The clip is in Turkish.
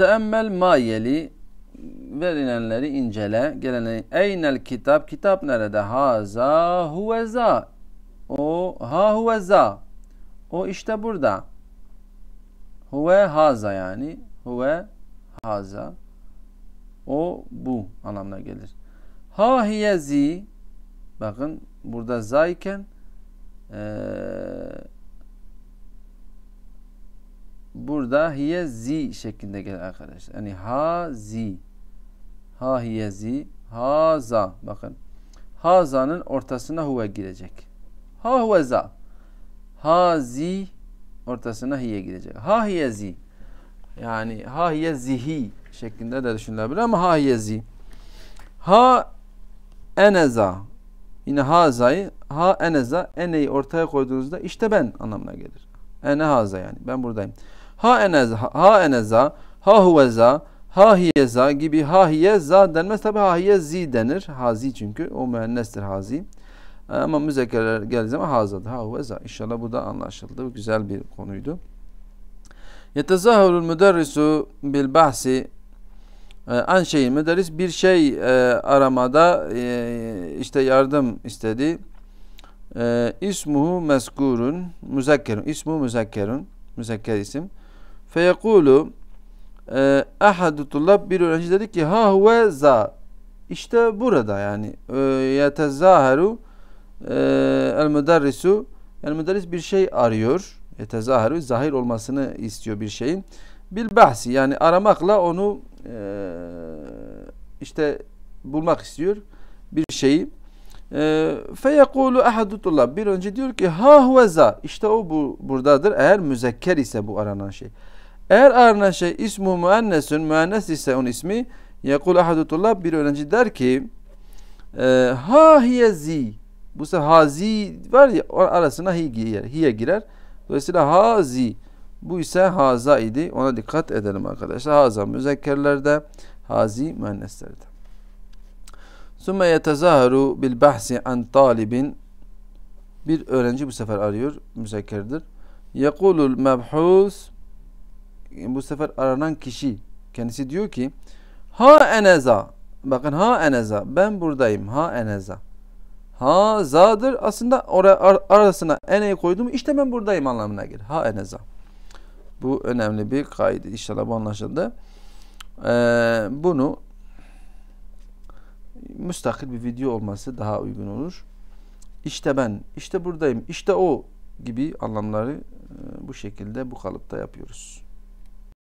Teemmel mayeli verilenleri incele. Gelenleri eynel kitap. Kitap nerede? Haza huveza. O ha huveza. O işte burada. Huve haza yani. Huve haza. O bu anlamına gelir. Ha hiye zi. Bakın burada zayken eee burada hiye zi şeklinde gelir arkadaşlar. Yani ha zi. Ha hiye zi. za Bakın. ha za'nın ortasına huve girecek. Ha huve za. Ha zi ortasına hiye girecek. Ha hiye zi. Yani ha hiye zihi şeklinde de düşünülebilir ama ha hiye zi. Ha eneza. Yine ha za'yı, ha eneza eneyi ortaya koyduğunuzda işte ben anlamına gelir. Ene haza yani ben buradayım ha eneza, ha eneza, ha huveza, ha hiyeza gibi ha hiyeza denmez. Tabi ha hiyezi denir. Hazi çünkü o müennestir hazi. Ama müzekkeler geldiği zaman hazadır. Ha huveza. İnşallah bu da anlaşıldı. Bu güzel bir konuydu. Yetezahurul müderrisu bil bahsi e, an şeyin müderris bir şey e, aramada e, işte yardım istedi. E, ismuhu meskurun müzekkerun. İsmu müzekkerun. Müzekker isim. Feyekulu e, ahadu tullab bir öğrenci dedi ki ha huve za işte burada yani e, yetezaharu el müderrisu el müderris bir şey arıyor yetezaharu zahir olmasını istiyor bir şeyin bil bahsi yani aramakla onu e, işte bulmak istiyor bir şeyi e, feyekulu ahadu tullab bir önce diyor ki ha huve za işte o bu, buradadır eğer müzekker ise bu aranan şey eğer ağırına şey ismu müennesün, müennes ise onun ismi, yakul ahadutullah bir öğrenci der ki, e, ha hiye zi, bu sefer hazi var ya arasına hi girer, hiye girer. Dolayısıyla hazi, bu ise haza idi. Ona dikkat edelim arkadaşlar. Haza müzekkerlerde, hazi müenneslerde. Sümme yetezaharu bil bahsi an talibin bir öğrenci bu sefer arıyor müzekkerdir. Yekulul mebhus bu sefer aranan kişi kendisi diyor ki ha eneza bakın ha eneza ben buradayım ha eneza ha zadır aslında oraya ar arasına eneyi koydum işte ben buradayım anlamına gelir ha eneza bu önemli bir kaydı inşallah bu anlaşıldı ee, bunu müstakil bir video olması daha uygun olur işte ben işte buradayım işte o gibi anlamları e, bu şekilde bu kalıpta yapıyoruz.